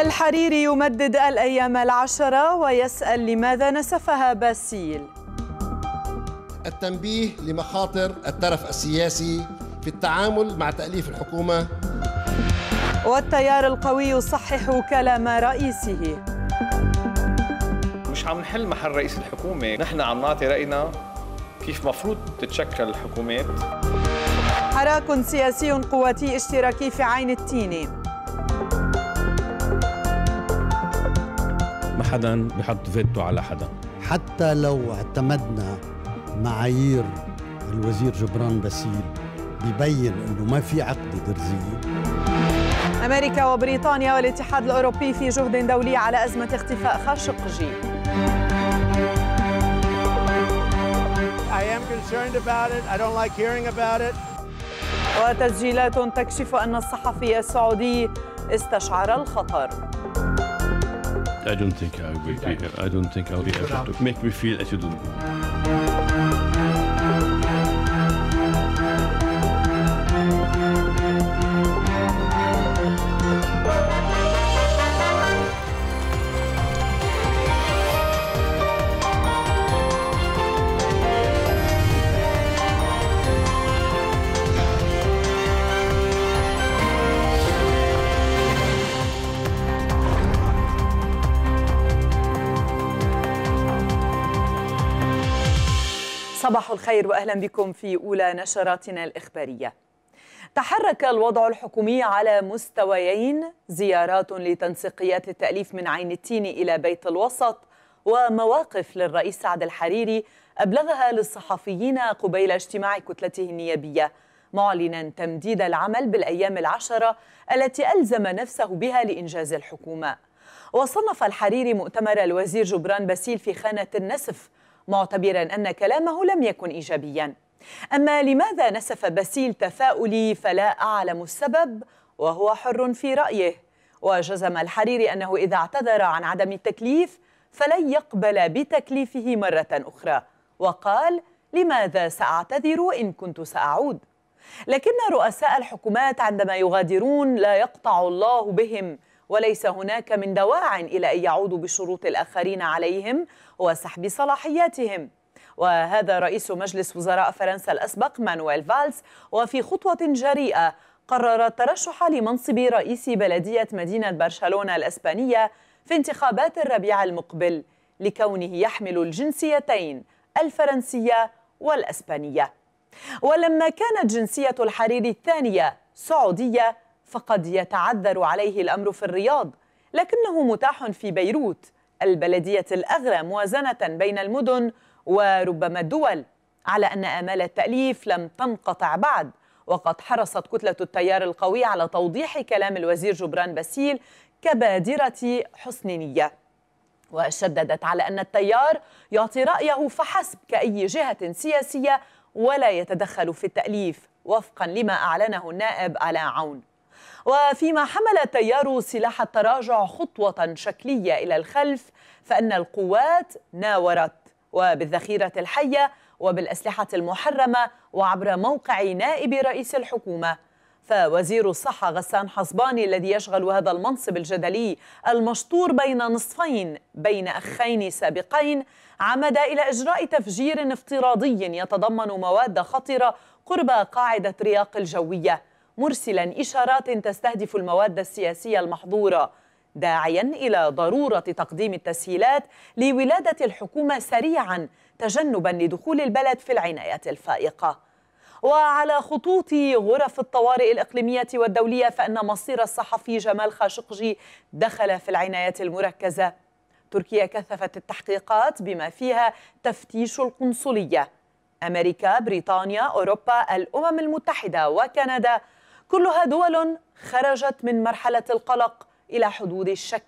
الحريري يمدد الأيام العشرة ويسأل لماذا نسفها باسيل التنبيه لمخاطر الترف السياسي في التعامل مع تأليف الحكومة والتيار القوي يصحح كلام رئيسه مش عم نحل محل رئيس الحكومة نحن عم نعطي رأينا كيف مفروض تتشكل الحكومات حراك سياسي قواتي اشتراكي في عين التيني حدا بحط فيتو على حدا حتى لو اعتمدنا معايير الوزير جبران باسيل ببين انه ما في عقده درزيه امريكا وبريطانيا والاتحاد الاوروبي في جهد دولي على ازمه اختفاء خاشقجي I am concerned about it. I don't like hearing about it. وتسجيلات تكشف أن الصحفي السعودي استشعر الخطر I don't think I will be. I don't think I'll be able to make me feel as you do. صباح الخير واهلا بكم في اولى نشراتنا الاخباريه. تحرك الوضع الحكومي على مستويين زيارات لتنسيقيات التاليف من عين التين الى بيت الوسط ومواقف للرئيس سعد الحريري ابلغها للصحفيين قبيل اجتماع كتلته النيابيه معلنا تمديد العمل بالايام العشره التي الزم نفسه بها لانجاز الحكومه. وصنف الحريري مؤتمر الوزير جبران باسيل في خانه النسف معتبرا أن كلامه لم يكن إيجابيا أما لماذا نسف باسيل تفاؤلي فلا أعلم السبب وهو حر في رأيه وجزم الحريري أنه إذا اعتذر عن عدم التكليف فلن يقبل بتكليفه مرة أخرى وقال لماذا سأعتذر إن كنت سأعود؟ لكن رؤساء الحكومات عندما يغادرون لا يقطع الله بهم وليس هناك من دواع إلى أن يعودوا بشروط الآخرين عليهم وسحب صلاحياتهم وهذا رئيس مجلس وزراء فرنسا الأسبق مانويل فالز وفي خطوة جريئة قرر الترشح لمنصب رئيس بلدية مدينة برشلونة الإسبانية في انتخابات الربيع المقبل لكونه يحمل الجنسيتين الفرنسية والإسبانية ولما كانت جنسية الحرير الثانية سعودية فقد يتعذر عليه الأمر في الرياض لكنه متاح في بيروت البلدية الأغلى موازنة بين المدن وربما الدول على أن آمال التأليف لم تنقطع بعد وقد حرصت كتلة التيار القوي على توضيح كلام الوزير جبران باسيل كبادرة حسن نية وشددت على أن التيار يعطي رأيه فحسب كأي جهة سياسية ولا يتدخل في التأليف وفقا لما أعلنه النائب على عون وفيما حمل التيار سلاح التراجع خطوة شكلية إلى الخلف فإن القوات ناورت وبالذخيرة الحية وبالأسلحة المحرمة وعبر موقع نائب رئيس الحكومة فوزير الصحة غسان حصباني الذي يشغل هذا المنصب الجدلي المشطور بين نصفين بين أخين سابقين عمد إلى إجراء تفجير افتراضي يتضمن مواد خطرة قرب قاعدة رياق الجوية مرسلا إشارات تستهدف المواد السياسية المحظورة داعيا إلى ضرورة تقديم التسهيلات لولادة الحكومة سريعا تجنبا لدخول البلد في العناية الفائقة وعلى خطوط غرف الطوارئ الإقليمية والدولية فإن مصير الصحفي جمال خاشقجي دخل في العناية المركزة تركيا كثفت التحقيقات بما فيها تفتيش القنصلية أمريكا، بريطانيا، أوروبا، الأمم المتحدة وكندا كلها دول خرجت من مرحلة القلق إلى حدود الشك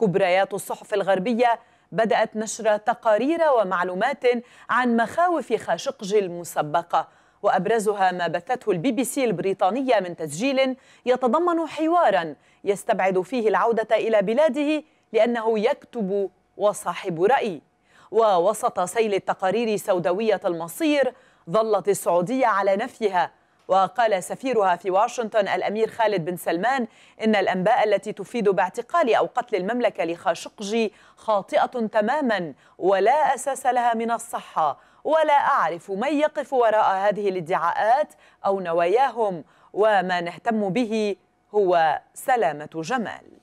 كبريات الصحف الغربية بدأت نشر تقارير ومعلومات عن مخاوف خاشقجي المسبقة وأبرزها ما بثته البي بي سي البريطانية من تسجيل يتضمن حوارا يستبعد فيه العودة إلى بلاده لأنه يكتب وصاحب رأي ووسط سيل التقارير سوداوية المصير ظلت السعودية على نفيها وقال سفيرها في واشنطن الأمير خالد بن سلمان إن الأنباء التي تفيد باعتقال أو قتل المملكة لخاشقجي خاطئة تماما ولا أساس لها من الصحة ولا أعرف من يقف وراء هذه الادعاءات أو نواياهم وما نهتم به هو سلامة جمال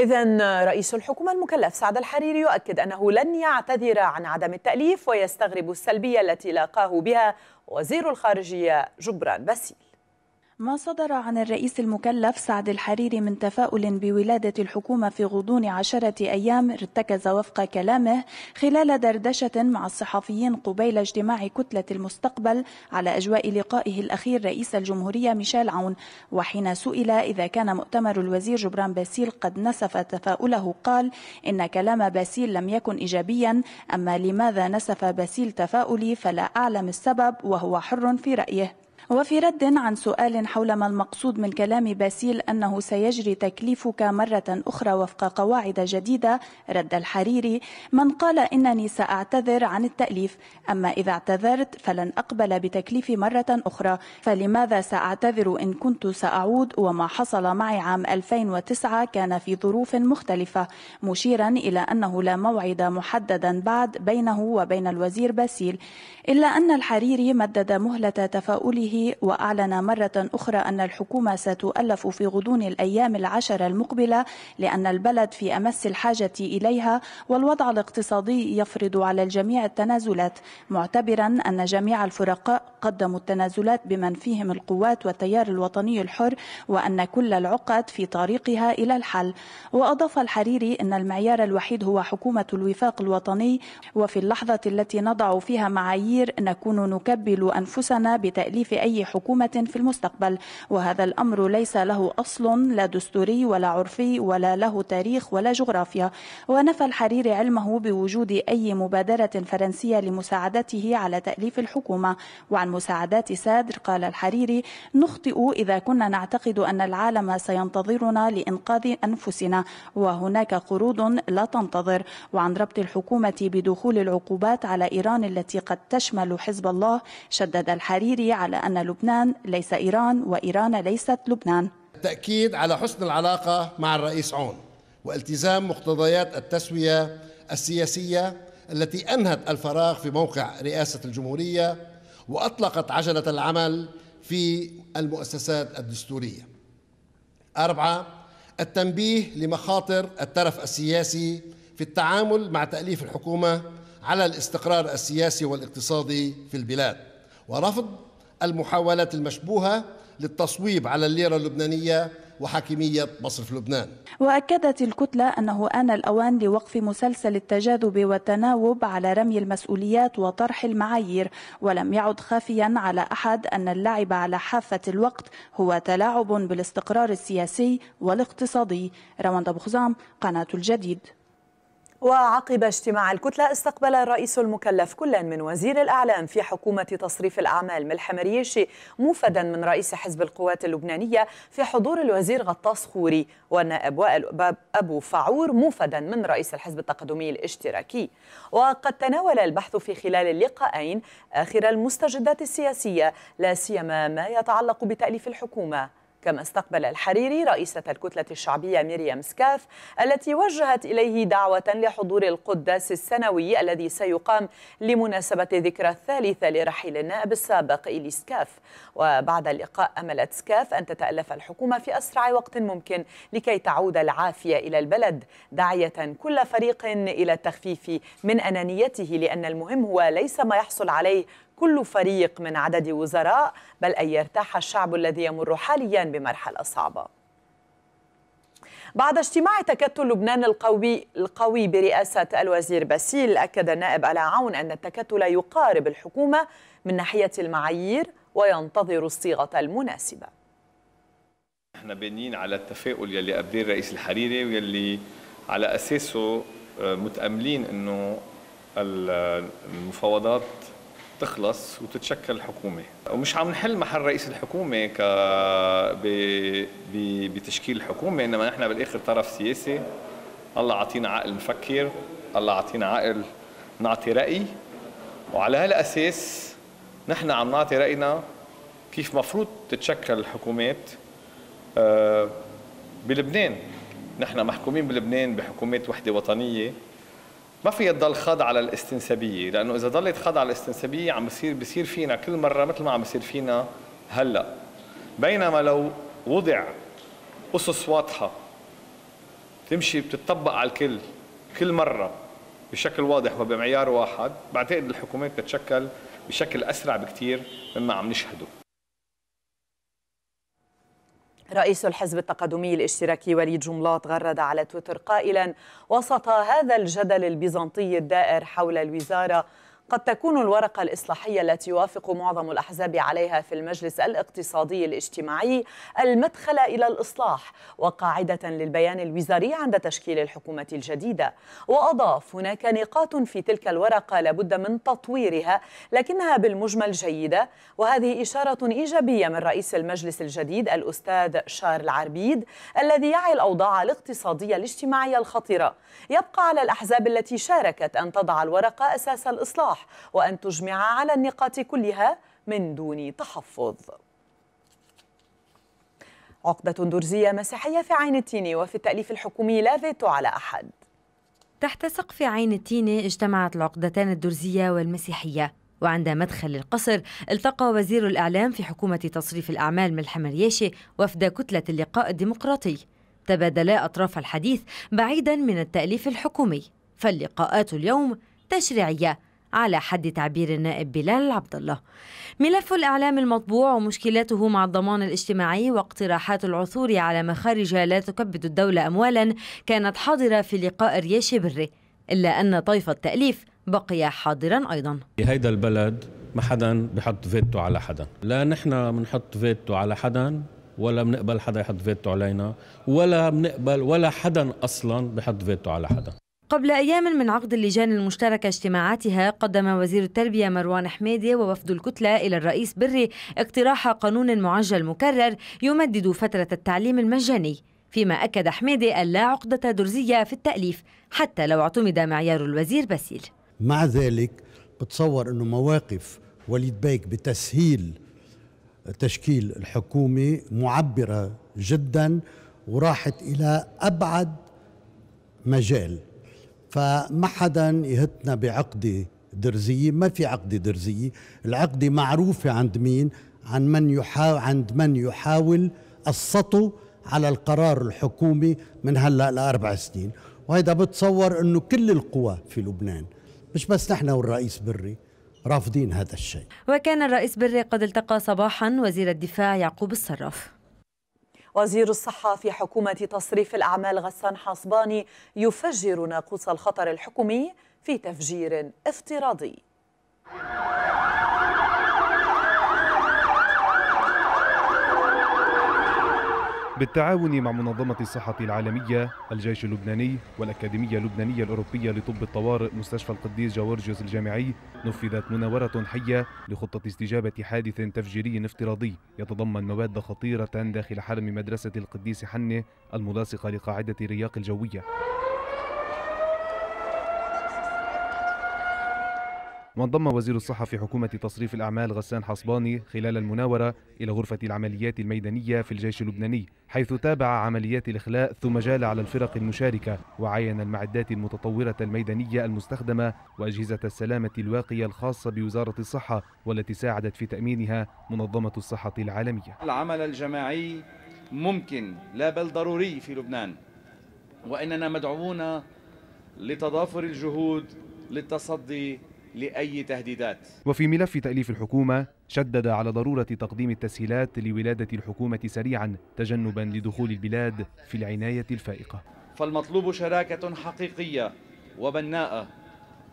إذا رئيس الحكومة المكلف سعد الحريري يؤكد أنه لن يعتذر عن عدم التأليف ويستغرب السلبية التي لاقاه بها وزير الخارجية جبران باسيل ما صدر عن الرئيس المكلف سعد الحريري من تفاؤل بولادة الحكومة في غضون عشرة أيام ارتكز وفق كلامه خلال دردشة مع الصحفيين قبيل اجتماع كتلة المستقبل على أجواء لقائه الأخير رئيس الجمهورية ميشيل عون وحين سئل إذا كان مؤتمر الوزير جبران باسيل قد نسف تفاؤله قال إن كلام باسيل لم يكن إيجابيا أما لماذا نسف باسيل تفاؤلي فلا أعلم السبب وهو حر في رأيه وفي رد عن سؤال حول ما المقصود من كلام باسيل أنه سيجري تكليفك مرة أخرى وفق قواعد جديدة رد الحريري من قال إنني سأعتذر عن التأليف أما إذا اعتذرت فلن أقبل بتكليفي مرة أخرى فلماذا سأعتذر إن كنت سأعود وما حصل معي عام 2009 كان في ظروف مختلفة مشيرا إلى أنه لا موعد محددا بعد بينه وبين الوزير باسيل إلا أن الحريري مدد مهلة تفاؤله وأعلن مرة أخرى أن الحكومة ستؤلف في غضون الأيام العشر المقبلة لأن البلد في أمس الحاجة إليها والوضع الاقتصادي يفرض على الجميع التنازلات معتبرا أن جميع الفرقاء قدموا التنازلات بمن فيهم القوات والتيار الوطني الحر وأن كل العقد في طريقها إلى الحل وأضاف الحريري أن المعيار الوحيد هو حكومة الوفاق الوطني وفي اللحظة التي نضع فيها معايير نكون نكبل أنفسنا بتأليف أي أي حكومة في المستقبل وهذا الأمر ليس له أصل لا دستوري ولا عرفي ولا له تاريخ ولا جغرافيا ونفى الحريري علمه بوجود أي مبادرة فرنسية لمساعدته على تأليف الحكومة وعن مساعدات سادر قال الحريري نخطئ إذا كنا نعتقد أن العالم سينتظرنا لإنقاذ أنفسنا وهناك قروض لا تنتظر وعن ربط الحكومة بدخول العقوبات على إيران التي قد تشمل حزب الله شدد الحريري على أن لبنان ليس إيران وإيران ليست لبنان التأكيد على حسن العلاقة مع الرئيس عون والتزام مقتضيات التسوية السياسية التي أنهت الفراغ في موقع رئاسة الجمهورية وأطلقت عجلة العمل في المؤسسات الدستورية أربعة التنبيه لمخاطر الترف السياسي في التعامل مع تأليف الحكومة على الاستقرار السياسي والاقتصادي في البلاد ورفض المحاولات المشبوهة للتصويب على الليرة اللبنانية وحاكمية مصرف لبنان وأكدت الكتلة أنه آن الأوان لوقف مسلسل التجاذب والتناوب على رمي المسؤوليات وطرح المعايير ولم يعد خافيا على أحد أن اللعب على حافة الوقت هو تلاعب بالاستقرار السياسي والاقتصادي أبو خزام قناة الجديد وعقب اجتماع الكتلة استقبل الرئيس المكلف كلا من وزير الأعلام في حكومة تصريف الأعمال ملحم ريشي موفدا من رئيس حزب القوات اللبنانية في حضور الوزير غطاس خوري والنائب وائل أبو فعور موفدا من رئيس الحزب التقدمي الاشتراكي وقد تناول البحث في خلال اللقاءين آخر المستجدات السياسية لا سيما ما يتعلق بتأليف الحكومة كما استقبل الحريري رئيسة الكتلة الشعبية مريم سكاف التي وجهت إليه دعوة لحضور القداس السنوي الذي سيقام لمناسبة ذكرى الثالثة لرحيل النائب السابق إلي سكاف وبعد اللقاء أملت سكاف أن تتألف الحكومة في أسرع وقت ممكن لكي تعود العافية إلى البلد داعية كل فريق إلى التخفيف من أنانيته لأن المهم هو ليس ما يحصل عليه كل فريق من عدد وزراء بل أن يرتاح الشعب الذي يمر حاليا بمرحلة صعبة بعد اجتماع تكتل لبنان القوي القوي برئاسة الوزير باسيل أكد النائب العون أن التكتل يقارب الحكومة من ناحية المعايير وينتظر الصيغة المناسبة احنا بنين على التفاؤل يلي قديه الرئيس الحريري ويلي على أساسه آه، متأملين أنه المفاوضات تخلص وتتشكل الحكومه ومش عم نحل محل رئيس الحكومه ك ب... ب... بتشكيل الحكومه انما نحن بالاخر طرف سياسي الله عطينا عقل نفكر الله عطينا عقل نعطي راي وعلى هالاساس نحن عم نعطي راينا كيف مفروض تتشكل الحكومات آه، بلبنان نحن محكومين بلبنان بحكومات وحده وطنيه ما في تضل خاضعة على الاستنسابية لأنه إذا ضلت خاضعة على الاستنسابية عم بصير بصير فينا كل مرة مثل ما عم بصير فينا هلا بينما لو وضع أسس واضحة تمشي بتطبق على الكل كل مرة بشكل واضح وبمعيار واحد بعتقد الحكومات تتشكل بشكل أسرع بكثير مما عم نشهده رئيس الحزب التقدمي الاشتراكي وليد جملاط غرد على تويتر قائلا وسط هذا الجدل البيزنطي الدائر حول الوزاره قد تكون الورقة الإصلاحية التي يوافق معظم الأحزاب عليها في المجلس الاقتصادي الاجتماعي المدخل إلى الإصلاح وقاعدة للبيان الوزاري عند تشكيل الحكومة الجديدة وأضاف هناك نقاط في تلك الورقة لابد من تطويرها لكنها بالمجمل جيدة وهذه إشارة إيجابية من رئيس المجلس الجديد الأستاذ شارل عربيد الذي يعي الأوضاع الاقتصادية الاجتماعية الخطيرة يبقى على الأحزاب التي شاركت أن تضع الورقة أساس الإصلاح الصح وأن تجمع على النقاط كلها من دون تحفظ عقدة درزية مسيحية في عين التين وفي التأليف الحكومي لا فيتو على أحد تحت سقف عين التين اجتمعت العقدتان الدرزية والمسيحية وعند مدخل القصر التقى وزير الإعلام في حكومة تصريف الأعمال ملحم الرياشي وفد كتلة اللقاء الديمقراطي تبادلا أطراف الحديث بعيدا من التأليف الحكومي فاللقاءات اليوم تشريعية على حد تعبير النائب بلال عبد الله. ملف الاعلام المطبوع ومشكلاته مع الضمان الاجتماعي واقتراحات العثور على مخارج لا تكبد الدوله اموالا كانت حاضره في لقاء رياش بري الا ان طيف التاليف بقي حاضرا ايضا. هيدا البلد ما حدا بحط فيتو على حدا، لا نحن بنحط فيتو على حدا ولا بنقبل حدا يحط فيتو علينا ولا بنقبل ولا حدا اصلا بحط فيتو على حدا قبل أيام من عقد اللجان المشتركة اجتماعاتها قدم وزير التربية مروان حميدي ووفد الكتلة إلى الرئيس بري اقتراح قانون معجل مكرر يمدد فترة التعليم المجاني فيما أكد حميدي أن لا عقدة درزية في التأليف حتى لو اعتمد معيار الوزير بسيل مع ذلك بتصور أنه مواقف وليد بيك بتسهيل تشكيل الحكومة معبرة جدا وراحت إلى أبعد مجال فما حدا يهتنا بعقدة درزية ما في عقدة درزية العقدة معروفة عند مين عن من يحاول عند من يحاول السطو على القرار الحكومي من هلا لاربع سنين وهيدا بتصور انه كل القوى في لبنان مش بس نحن والرئيس بري رافضين هذا الشيء وكان الرئيس بري قد التقى صباحا وزير الدفاع يعقوب الصراف وزير الصحة في حكومة تصريف الأعمال غسان حصباني يفجر ناقوس الخطر الحكومي في تفجير افتراضي بالتعاون مع منظمة الصحة العالمية الجيش اللبناني والأكاديمية اللبنانية الأوروبية لطب الطوارئ مستشفى القديس جورجيوس الجامعي نفذت مناورة حية لخطة استجابة حادث تفجيري افتراضي يتضمن مواد خطيرة داخل حرم مدرسة القديس حنة الملاصقة لقاعدة رياق الجوية وانضم وزير الصحة في حكومة تصريف الأعمال غسان حصباني خلال المناورة إلى غرفة العمليات الميدانية في الجيش اللبناني حيث تابع عمليات الإخلاء ثم جال على الفرق المشاركة وعين المعدات المتطورة الميدانية المستخدمة وأجهزة السلامة الواقية الخاصة بوزارة الصحة والتي ساعدت في تأمينها منظمة الصحة العالمية العمل الجماعي ممكن لا بل ضروري في لبنان وإننا مدعوون لتضافر الجهود للتصدي لأي تهديدات وفي ملف تأليف الحكومة شدد على ضرورة تقديم التسهيلات لولادة الحكومة سريعا تجنبا لدخول البلاد في العناية الفائقة فالمطلوب شراكة حقيقية وبناءة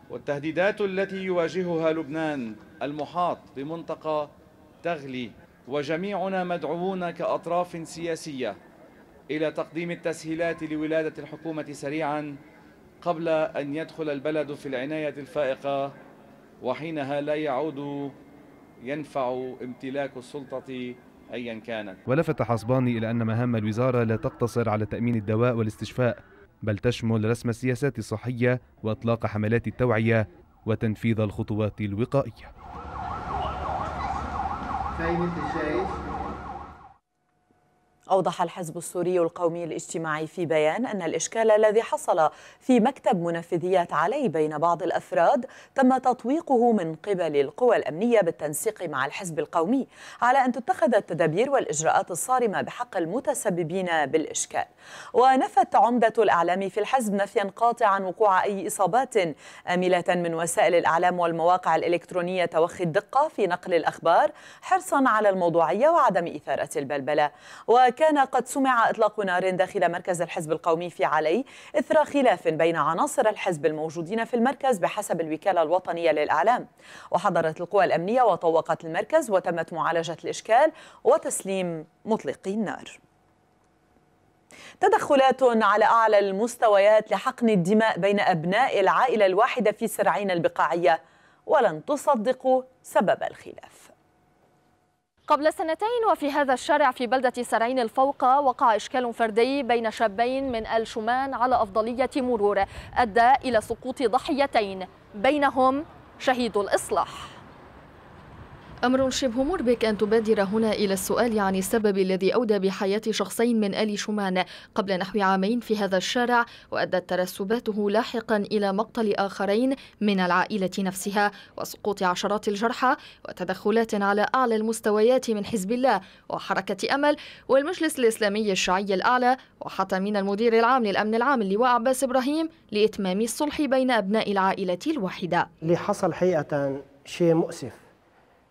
والتهديدات التي يواجهها لبنان المحاط بمنطقة تغلي وجميعنا مدعوون كأطراف سياسية إلى تقديم التسهيلات لولادة الحكومة سريعاً قبل أن يدخل البلد في العناية الفائقة وحينها لا يعود ينفع امتلاك السلطة أيا كانت ولفت حصباني إلى أن مهام الوزارة لا تقتصر على تأمين الدواء والاستشفاء بل تشمل رسم السياسات الصحية وإطلاق حملات التوعية وتنفيذ الخطوات الوقائية أوضح الحزب السوري القومي الاجتماعي في بيان أن الإشكال الذي حصل في مكتب منفذيات علي بين بعض الأفراد تم تطويقه من قبل القوى الأمنية بالتنسيق مع الحزب القومي على أن تتخذ التدابير والإجراءات الصارمة بحق المتسببين بالإشكال ونفت عمدة الإعلام في الحزب نفيا قاطعا وقوع أي إصابات آملة من وسائل الإعلام والمواقع الإلكترونية توخي الدقة في نقل الأخبار حرصا على الموضوعية وعدم إثارة البلبلة كان قد سمع إطلاق نار داخل مركز الحزب القومي في علي إثر خلاف بين عناصر الحزب الموجودين في المركز بحسب الوكالة الوطنية للإعلام وحضرت القوى الأمنية وطوقت المركز وتمت معالجة الإشكال وتسليم مطلقي النار تدخلات على أعلى المستويات لحقن الدماء بين أبناء العائلة الواحدة في سرعين البقاعية ولن تصدقوا سبب الخلاف قبل سنتين وفي هذا الشارع في بلدة سرعين الفوقة وقع إشكال فردي بين شابين من الشمان على أفضلية مرور أدى إلى سقوط ضحيتين بينهم شهيد الإصلاح أمر شبه مربك أن تبادر هنا إلى السؤال عن السبب الذي أودى بحياة شخصين من آل شومان قبل نحو عامين في هذا الشارع وأدت ترسباته لاحقا إلى مقتل آخرين من العائلة نفسها وسقوط عشرات الجرحى وتدخلات على أعلى المستويات من حزب الله وحركة أمل والمجلس الإسلامي الشيعي الأعلى وحتى من المدير العام للأمن العام اللواء عباس إبراهيم لإتمام الصلح بين أبناء العائلة الواحدة اللي حصل حقيقة شيء مؤسف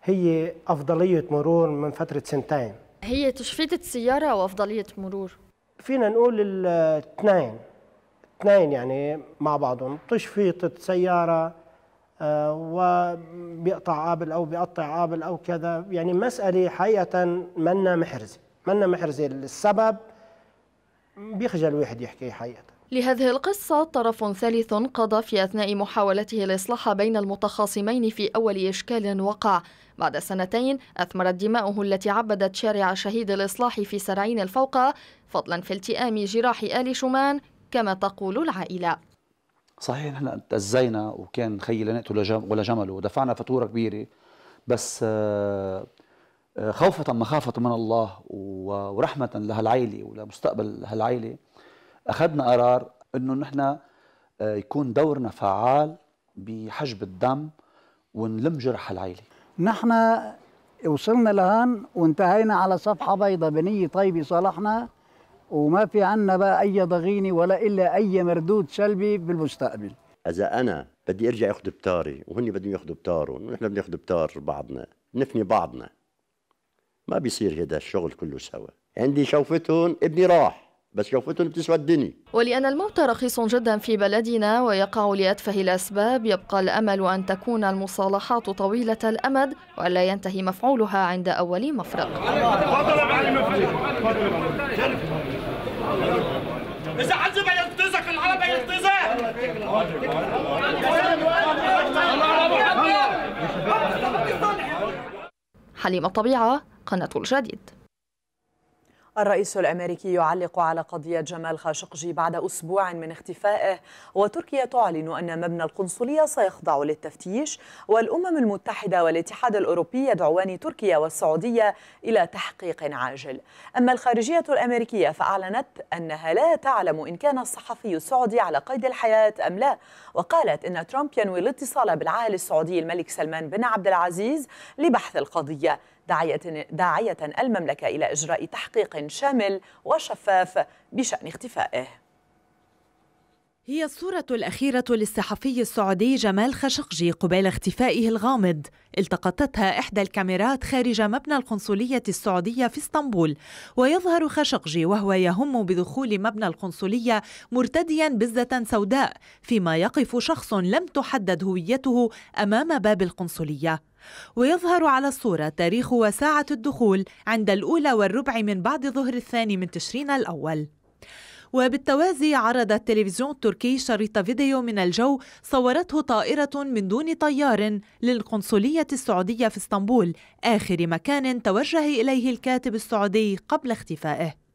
هي أفضلية مرور من فترة سنتين هي تشفيطة سيارة أو أفضلية مرور؟ فينا نقول الاثنين اثنين يعني مع بعضهم تشفيطة سيارة آه، وبيقطع قابل أو بيقطع قابل أو كذا يعني مسألة حقيقة منا محرزة منا محرزة السبب بيخجل الواحد يحكي حقيقة لهذه القصة طرف ثالث قضى في أثناء محاولته الإصلاح بين المتخاصمين في أول إشكال وقع بعد سنتين أثمرت دماؤه التي عبدت شارع شهيد الإصلاح في سرعين الفوقة فضلا في التئام جراح آل شمان كما تقول العائلة صحيح نحن تأزينا وكان خيي لنقته ولا جمله ودفعنا فاتورة كبيرة بس آه، آه، خوفة مخافة من الله ورحمة لهالعائلة ولمستقبل هالعائلة اخذنا قرار انه نحن آه، يكون دورنا فعال بحجب الدم ونلم جرح العيله نحن وصلنا لهان وانتهينا على صفحه بيضاء بنيه طيبه صالحنا وما في عنا بقى اي ضغينه ولا الا اي مردود سلبي بالمستقبل اذا انا بدي ارجع اخذ بتاري وهن بدهم ياخذوا بتارهم ونحن بناخذ بتار بعضنا نفني بعضنا ما بيصير هذا الشغل كله سوا عندي شوفتهم ابني راح بس شوفتهم بتسوى الدنيا ولأن الموت رخيص جدا في بلدنا ويقع لأتفه الأسباب يبقى الأمل أن تكون المصالحات طويلة الأمد ولا ينتهي مفعولها عند أول مفرق إذا حد العرب الطبيعة قناة الجديد الرئيس الأمريكي يعلق على قضية جمال خاشقجي بعد أسبوع من اختفائه وتركيا تعلن أن مبنى القنصلية سيخضع للتفتيش والأمم المتحدة والاتحاد الأوروبي يدعوان تركيا والسعودية إلى تحقيق عاجل أما الخارجية الأمريكية فأعلنت أنها لا تعلم إن كان الصحفي السعودي على قيد الحياة أم لا وقالت أن ترامب ينوي الاتصال بالعاهل السعودي الملك سلمان بن عبد العزيز لبحث القضية داعية, المملكة إلى إجراء تحقيق شامل وشفاف بشأن اختفائه هي الصورة الأخيرة للصحفي السعودي جمال خشقجي قبيل اختفائه الغامض التقطتها إحدى الكاميرات خارج مبنى القنصلية السعودية في اسطنبول ويظهر خشقجي وهو يهم بدخول مبنى القنصلية مرتديا بزة سوداء فيما يقف شخص لم تحدد هويته أمام باب القنصلية ويظهر على الصورة تاريخ وساعة الدخول عند الأولى والربع من بعد ظهر الثاني من تشرين الأول وبالتوازي عرض التلفزيون التركي شريط فيديو من الجو صورته طائرة من دون طيار للقنصلية السعودية في اسطنبول آخر مكان توجه إليه الكاتب السعودي قبل اختفائه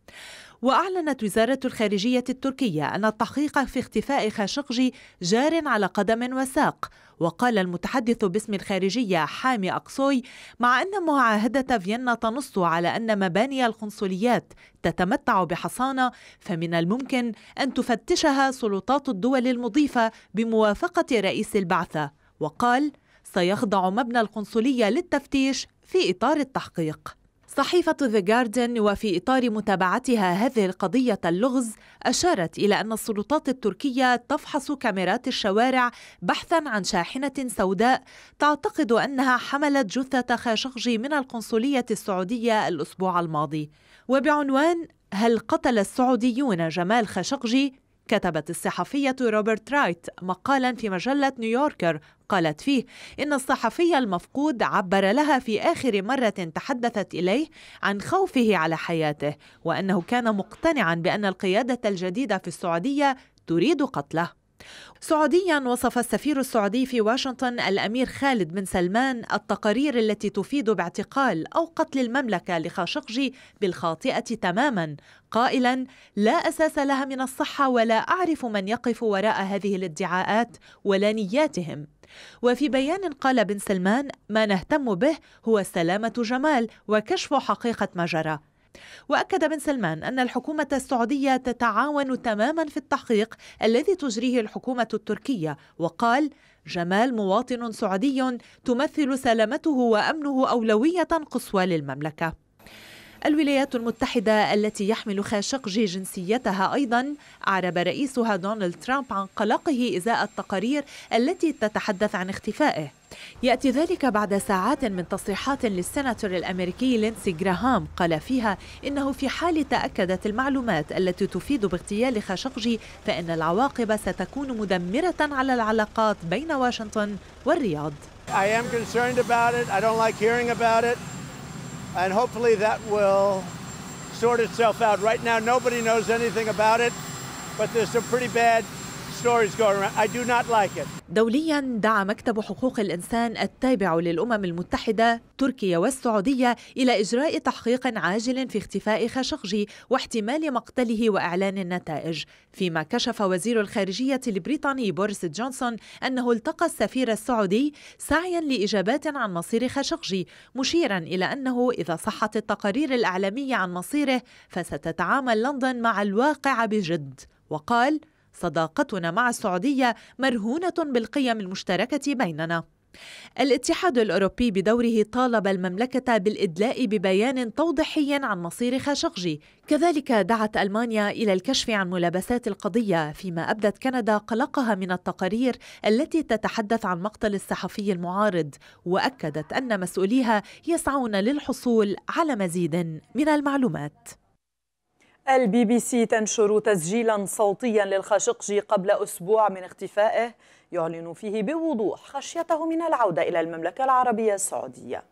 وأعلنت وزارة الخارجية التركية أن التحقيق في اختفاء خاشقجي جار على قدم وساق وقال المتحدث باسم الخارجية حامي أقصوي مع أن معاهدة فيينا تنص على أن مباني القنصليات تتمتع بحصانة فمن الممكن أن تفتشها سلطات الدول المضيفة بموافقة رئيس البعثة وقال سيخضع مبنى القنصلية للتفتيش في إطار التحقيق صحيفة ذا جاردن وفي إطار متابعتها هذه القضية اللغز أشارت إلى أن السلطات التركية تفحص كاميرات الشوارع بحثا عن شاحنة سوداء تعتقد أنها حملت جثة خاشقجي من القنصلية السعودية الأسبوع الماضي وبعنوان هل قتل السعوديون جمال خاشقجي كتبت الصحفية روبرت رايت مقالا في مجلة نيويوركر قالت فيه إن الصحفي المفقود عبر لها في آخر مرة تحدثت إليه عن خوفه على حياته وأنه كان مقتنعا بأن القيادة الجديدة في السعودية تريد قتله سعوديا وصف السفير السعودي في واشنطن الأمير خالد بن سلمان التقارير التي تفيد باعتقال أو قتل المملكة لخاشقجي بالخاطئة تماما قائلا لا أساس لها من الصحة ولا أعرف من يقف وراء هذه الادعاءات ولا نياتهم وفي بيان قال بن سلمان ما نهتم به هو سلامة جمال وكشف حقيقة ما جرى وأكد بن سلمان أن الحكومة السعودية تتعاون تماما في التحقيق الذي تجريه الحكومة التركية وقال جمال مواطن سعودي تمثل سلامته وأمنه أولوية قصوى للمملكة الولايات المتحدة التي يحمل خاشقجي جنسيتها أيضا أعرب رئيسها دونالد ترامب عن قلقه إزاء التقارير التي تتحدث عن اختفائه يأتي ذلك بعد ساعات من تصريحات للسناتور الأمريكي لينسي جراهام قال فيها إنه في حال تأكدت المعلومات التي تفيد باغتيال خاشقجي فإن العواقب ستكون مدمرة على العلاقات بين واشنطن والرياض I am concerned about it. I don't like hearing about it. And hopefully that will sort itself out. Right now, nobody knows anything about it, but there's some pretty bad دوليا دعا مكتب حقوق الانسان التابع للامم المتحده تركيا والسعوديه الى اجراء تحقيق عاجل في اختفاء خاشقجي واحتمال مقتله واعلان النتائج فيما كشف وزير الخارجيه البريطاني بوريس جونسون انه التقى السفير السعودي سعيا لاجابات عن مصير خاشقجي مشيرا الى انه اذا صحت التقارير الاعلاميه عن مصيره فستتعامل لندن مع الواقع بجد وقال صداقتنا مع السعودية مرهونة بالقيم المشتركة بيننا الاتحاد الأوروبي بدوره طالب المملكة بالإدلاء ببيان توضيحي عن مصير خاشقجي كذلك دعت ألمانيا إلى الكشف عن ملابسات القضية فيما أبدت كندا قلقها من التقارير التي تتحدث عن مقتل الصحفي المعارض وأكدت أن مسؤوليها يسعون للحصول على مزيد من المعلومات البي بي سي تنشر تسجيلا صوتيا للخاشقجي قبل أسبوع من اختفائه يعلن فيه بوضوح خشيته من العودة إلى المملكة العربية السعودية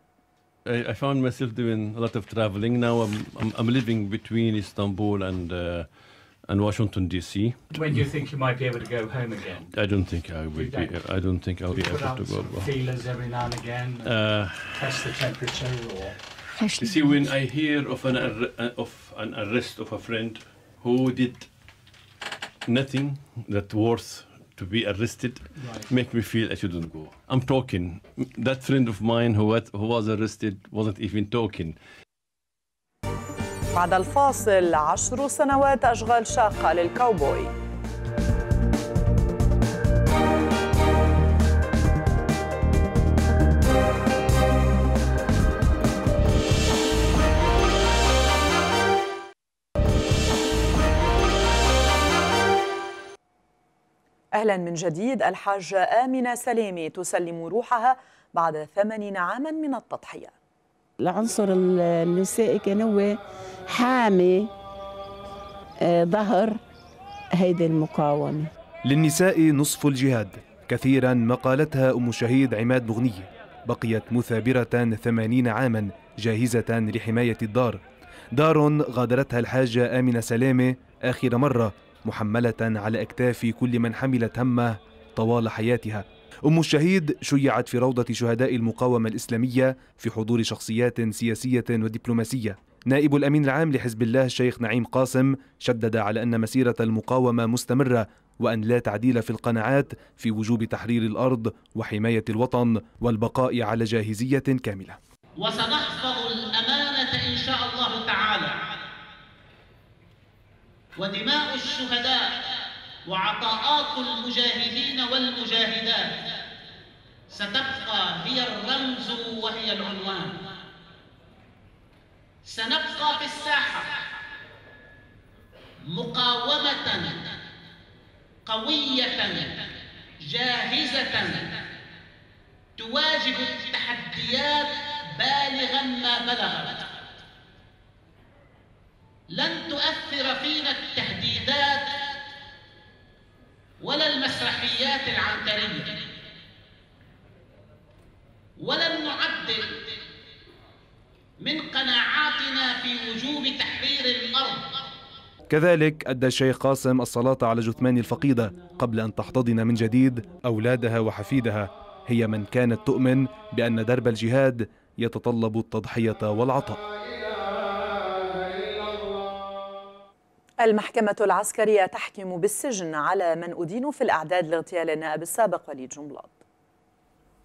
I found myself doing a lot of traveling. Now I'm, I'm, I'm living between Istanbul and, uh, and Washington, D.C. When do you think you might be able to go home again? I don't think I will be. I don't think I'll do be able to go. home. Feelers every now and again. And uh, test the temperature or. You see, when I hear of an of an arrest of a friend who did nothing that worth to be arrested right. make me feel I shouldn't go. I'm talking. That friend of mine who, had, who was arrested wasn't even talking. بعد الفاصل عشر سنوات أشغال شاقة للكاوبوي أهلا من جديد الحاجة آمنة سلامي تسلم روحها بعد 80 عاما من التضحية العنصر النسائي كان هو حامي آه، ظهر هيدي المقاومة للنساء نصف الجهاد كثيرا ما قالتها أم شهيد عماد مغنية بقيت مثابرة ثمانين عاما جاهزة لحماية الدار دار غادرتها الحاجة آمنة سلامة آخر مرة محملة على أكتاف كل من حملت همه طوال حياتها أم الشهيد شيعت في روضة شهداء المقاومة الإسلامية في حضور شخصيات سياسية ودبلوماسية نائب الأمين العام لحزب الله الشيخ نعيم قاسم شدد على أن مسيرة المقاومة مستمرة وأن لا تعديل في القناعات في وجوب تحرير الأرض وحماية الوطن والبقاء على جاهزية كاملة وسنحفظ الأمانة ودماء الشهداء وعطاءات المجاهدين والمجاهدات ستبقى هي الرمز وهي العنوان سنبقى في الساحة مقاومة قوية جاهزة تواجه التحديات بالغا ما بلغت لن تؤثر فينا التهديدات ولا المسرحيات العنترية ولن نعدل من قناعاتنا في وجوب تحرير الأرض كذلك أدى الشيخ قاسم الصلاة على جثمان الفقيدة قبل أن تحتضن من جديد أولادها وحفيدها هي من كانت تؤمن بأن درب الجهاد يتطلب التضحية والعطاء المحكمة العسكرية تحكم بالسجن على من أدين في الأعداد لاغتيال النائب السابق وليد جنبلاط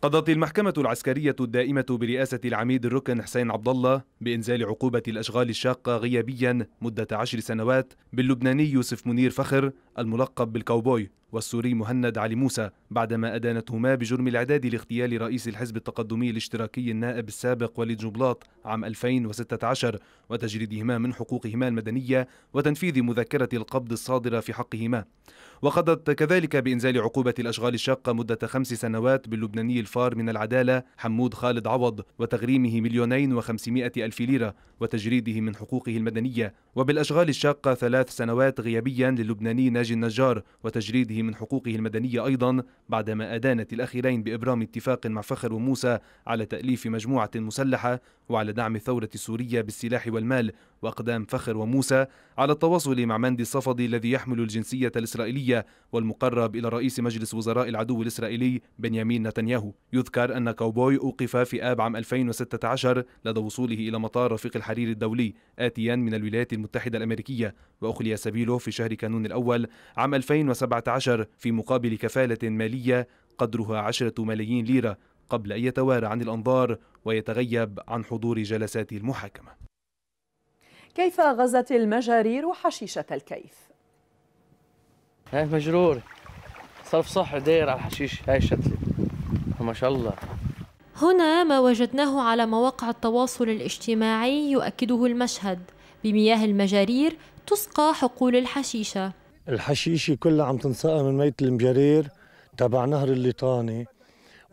قضت المحكمة العسكرية الدائمة برئاسة العميد الركن حسين عبد الله بإنزال عقوبة الأشغال الشاقة غيابيا مدة عشر سنوات باللبناني يوسف منير فخر الملقب بالكاوبوي والسوري مهند علي موسى بعدما أدانتهما بجرم الإعداد لاغتيال رئيس الحزب التقدمي الاشتراكي النائب السابق وليد جبلاط عام 2016 وتجريدهما من حقوقهما المدنية وتنفيذ مذكرة القبض الصادرة في حقهما وقضت كذلك بإنزال عقوبة الأشغال الشاقة مدة خمس سنوات باللبناني الفار من العدالة حمود خالد عوض وتغريمه مليونين وخمسمائة ألف ألف ليرة وتجريده من حقوقه المدنية وبالأشغال الشاقة ثلاث سنوات غيابيا للبناني ناجي النجار وتجريده من حقوقه المدنية أيضا بعدما أدانت الأخيرين بإبرام اتفاق مع فخر وموسى على تأليف مجموعة مسلحة وعلى دعم الثورة السورية بالسلاح والمال وأقدام فخر وموسى على التواصل مع مندي الصفدي الذي يحمل الجنسية الإسرائيلية والمقرب إلى رئيس مجلس وزراء العدو الإسرائيلي بنيامين نتنياهو يذكر أن كاوبوي أوقف في آب عام 2016 لدى وصوله إلى مطار رفيق الحرير الدولي آتيا من الولايات المتحدة الأمريكية وأخلي سبيله في شهر كانون الأول عام 2017 في مقابل كفالة مالية قدرها 10 ملايين ليرة قبل أن يتوارى عن الأنظار ويتغيب عن حضور جلسات المحاكمة كيف غزت المجارير حشيشة الكيف؟ هاي مجرور صرف صح داير على الحشيش هاي الشتلة ما شاء الله هنا ما وجدناه على مواقع التواصل الاجتماعي يؤكده المشهد بمياه المجارير تسقى حقول الحشيشة الحشيشة كلها عم تنسقى من مية المجارير تبع نهر الليطاني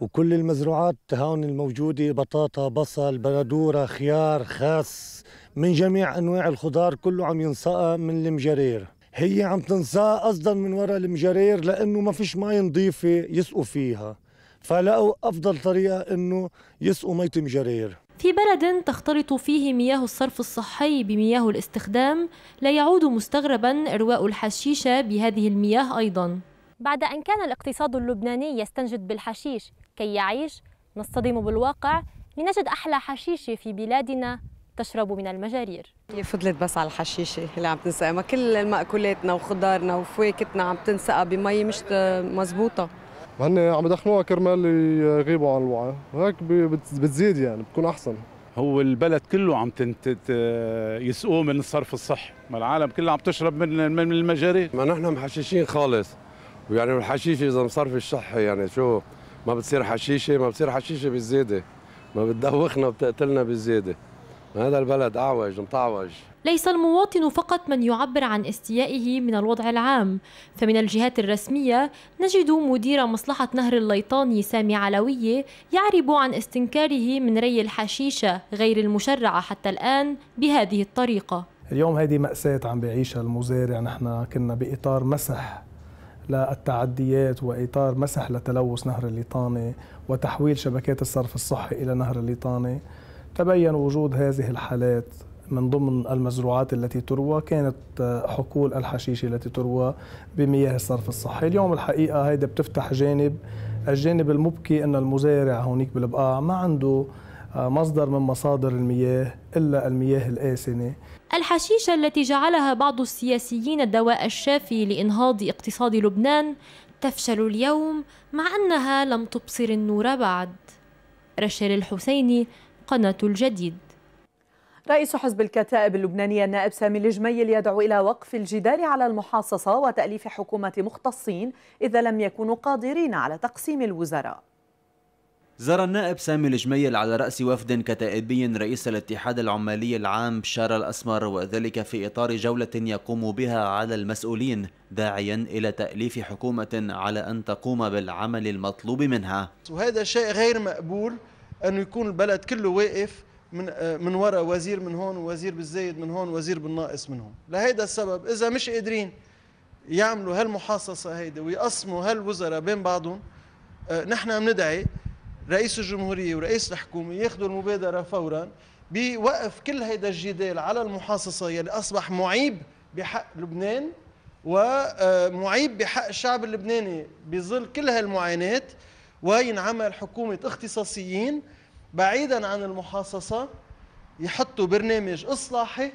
وكل المزروعات هون الموجودة بطاطا بصل بندورة خيار خس من جميع أنواع الخضار كله عم ينسقى من المجارير هي عم تنسقى قصدا من وراء المجرير لأنه ما فيش مي نظيفة يسقوا فيها فلقوا أفضل طريقة أنه يسقوا مية مجرير في بلد تختلط فيه مياه الصرف الصحي بمياه الاستخدام لا يعود مستغربا إرواء الحشيشة بهذه المياه أيضا بعد أن كان الاقتصاد اللبناني يستنجد بالحشيش كي يعيش نصطدم بالواقع لنجد أحلى حشيشة في بلادنا تشرب من المجارير هي فضلت بس على الحشيشة اللي عم تنسقى ما كل مأكولاتنا وخضارنا وفواكتنا عم تنسقى بمي مش مزبوطة وهن عم يدخنوها كرمال يغيبوا عن الوعي وهيك بتزيد يعني بتكون احسن هو البلد كله عم يسقوه من الصرف الصحي ما العالم كلها عم تشرب من من المجاري ما نحن محششين خالص ويعني الحشيشه اذا مصرف الصحي يعني شو ما بتصير حشيشه ما بتصير حشيشه بالزياده ما بتدوخنا وبتقتلنا بالزياده هذا البلد أعوج ومتعوج ليس المواطن فقط من يعبر عن استيائه من الوضع العام فمن الجهات الرسمية نجد مدير مصلحة نهر الليطاني سامي علوية يعرب عن استنكاره من ري الحشيشة غير المشرعة حتى الآن بهذه الطريقة اليوم هذه مأساة عم بيعيشها المزارع نحن كنا بإطار مسح للتعديات وإطار مسح لتلوث نهر الليطاني وتحويل شبكات الصرف الصحي إلى نهر الليطاني تبين وجود هذه الحالات من ضمن المزروعات التي تروى كانت آه، حقول الحشيش التي تروى بمياه الصرف الصحي اليوم الحقيقة هيدا بتفتح جانب الجانب المبكي أن المزارع هونيك بالبقاع ما عنده آه، مصدر من مصادر المياه إلا المياه الآسنة الحشيشة التي جعلها بعض السياسيين الدواء الشافي لإنهاض اقتصاد لبنان تفشل اليوم مع أنها لم تبصر النور بعد رشال الحسيني قناة الجديد رئيس حزب الكتائب اللبناني النائب سامي الجميل يدعو إلى وقف الجدال على المحاصصة وتأليف حكومة مختصين إذا لم يكونوا قادرين على تقسيم الوزراء زار النائب سامي الجميل على رأس وفد كتائبي رئيس الاتحاد العمالي العام بشار الأسمر وذلك في إطار جولة يقوم بها على المسؤولين داعيا إلى تأليف حكومة على أن تقوم بالعمل المطلوب منها وهذا شيء غير مقبول انه يكون البلد كله واقف من آه، من وراء وزير من هون ووزير بالزايد من هون وزير بالناقص من هون لهيدا السبب اذا مش قادرين يعملوا هالمحاصصه هيدي ويقسموا هالوزراء بين بعضهم آه، نحن بندعي رئيس الجمهوريه ورئيس الحكومه ياخذوا المبادره فورا بوقف كل هيدا الجدال على المحاصصه يلي اصبح معيب بحق لبنان ومعيب آه، بحق الشعب اللبناني بظل كل هالمعاناه وينعمل حكومة اختصاصيين بعيدا عن المحاصصة يحطوا برنامج إصلاحي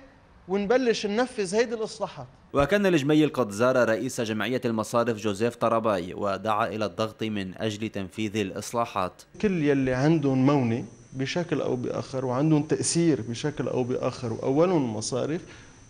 ونبلش ننفذ هيدي الإصلاحات وكان الجميل قد زار رئيس جمعية المصارف جوزيف طرباي ودعا إلى الضغط من أجل تنفيذ الإصلاحات كل يلي عندهم مونة بشكل أو بآخر وعندهم تأثير بشكل أو بآخر وأولهم المصارف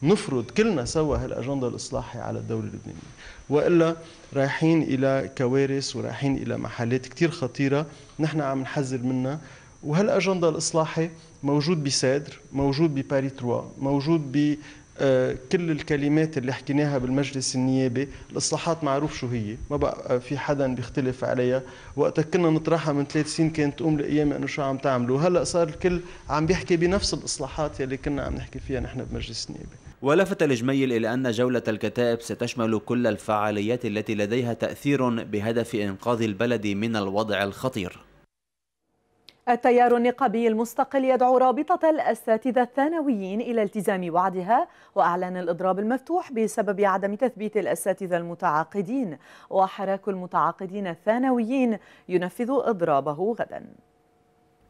نفرض كلنا سوا هالاجنده الاصلاحي على الدوله اللبنانيه والا رايحين الى كوارث ورايحين الى محلات كثير خطيره نحن عم نحذر منها وهالاجنده الاصلاحي موجود بسادر موجود بباري تروا موجود ب آه، كل الكلمات اللي حكيناها بالمجلس النيابي الإصلاحات معروف شو هي ما بقى آه، في حدا بيختلف عليها وقتها كنا نطرحها من ثلاث سنين كانت تقوم لأيام أنه شو عم تعملوا هلأ صار الكل عم بيحكي بنفس الإصلاحات يلي كنا عم نحكي فيها نحن بمجلس النيابي ولفت الجميل إلى أن جولة الكتائب ستشمل كل الفعاليات التي لديها تأثير بهدف إنقاذ البلد من الوضع الخطير التيار النقابي المستقل يدعو رابطة الأساتذة الثانويين إلى التزام وعدها وأعلان الإضراب المفتوح بسبب عدم تثبيت الأساتذة المتعاقدين وحراك المتعاقدين الثانويين ينفذ إضرابه غداً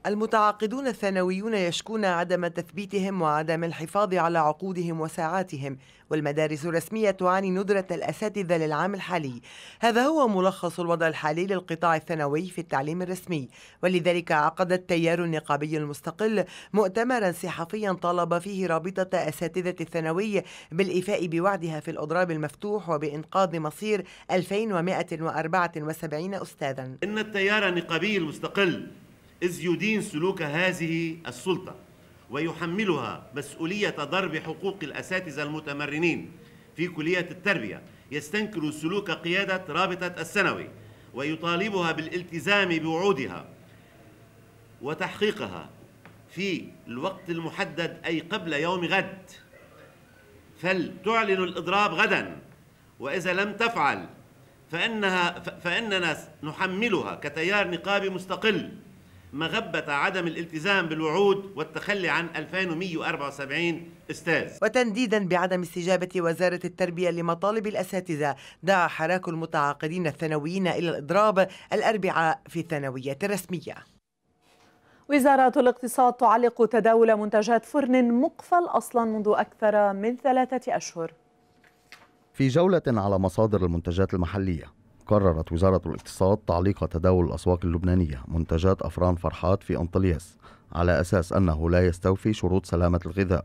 المتعاقدون الثانويون يشكون عدم تثبيتهم وعدم الحفاظ على عقودهم وساعاتهم والمدارس الرسمية تعاني ندرة الأساتذة للعام الحالي هذا هو ملخص الوضع الحالي للقطاع الثانوي في التعليم الرسمي ولذلك عقد التيار النقابي المستقل مؤتمرا صحفيا طالب فيه رابطة أساتذة الثانوي بالإيفاء بوعدها في الأضراب المفتوح وبإنقاذ مصير 2174 أستاذا إن التيار النقابي المستقل إذ يدين سلوك هذه السلطة ويحملها مسؤولية ضرب حقوق الأساتذة المتمرنين في كلية التربية يستنكر سلوك قيادة رابطة الثانوي ويطالبها بالالتزام بوعودها وتحقيقها في الوقت المحدد أي قبل يوم غد فلتعلن الإضراب غدا وإذا لم تفعل فإنها فإننا نحملها كتيار نقابي مستقل مغبة عدم الالتزام بالوعود والتخلي عن 2174 أستاذ وتنديدا بعدم استجابة وزارة التربية لمطالب الأساتذة دعا حراك المتعاقدين الثانويين إلى الإضراب الأربعاء في الثانوية الرسمية وزارة الاقتصاد تعلق تداول منتجات فرن مقفل أصلا منذ أكثر من ثلاثة أشهر في جولة على مصادر المنتجات المحلية قررت وزارة الاقتصاد تعليق تداول الأسواق اللبنانية منتجات أفران فرحات في أنطلياس على أساس أنه لا يستوفي شروط سلامة الغذاء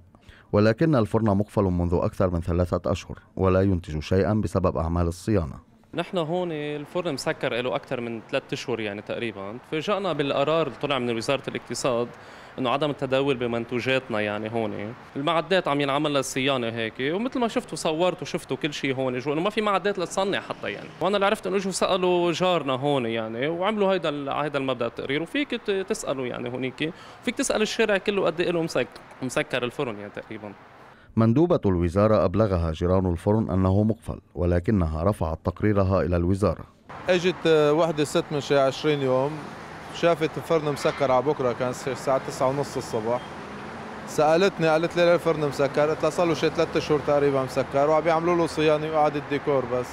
ولكن الفرن مقفل منذ أكثر من ثلاثة أشهر ولا ينتج شيئا بسبب أعمال الصيانة نحن هون الفرن مسكر له أكثر من ثلاثة أشهر يعني تقريبا فجأنا بالقرار اللي طلع من وزارة الاقتصاد انه عدم التداول بمنتوجاتنا يعني هون المعدات عم ينعمل لها صيانه هيك ومثل ما شفتوا صورت وشفتوا كل شيء هون جو انه ما في معدات لتصنع حتى يعني وانا اللي عرفت انه اجوا سالوا جارنا هون يعني وعملوا هيدا هيدا المبدا التقرير وفيك تساله يعني هونيك فيك تسال الشارع كله قد ايه له مسكر الفرن يعني تقريبا مندوبة الوزارة أبلغها جيران الفرن أنه مقفل ولكنها رفعت تقريرها إلى الوزارة اجت آه، وحدة ست من شي 20 يوم شافت الفرن مسكر على بكره كان الساعه 9 ونص الصبح سالتني قالت لي الفرن مسكر قلت لها صار له شيء ثلاث اشهر تقريبا مسكر وعم بيعملوا له صيانه وقعد الديكور بس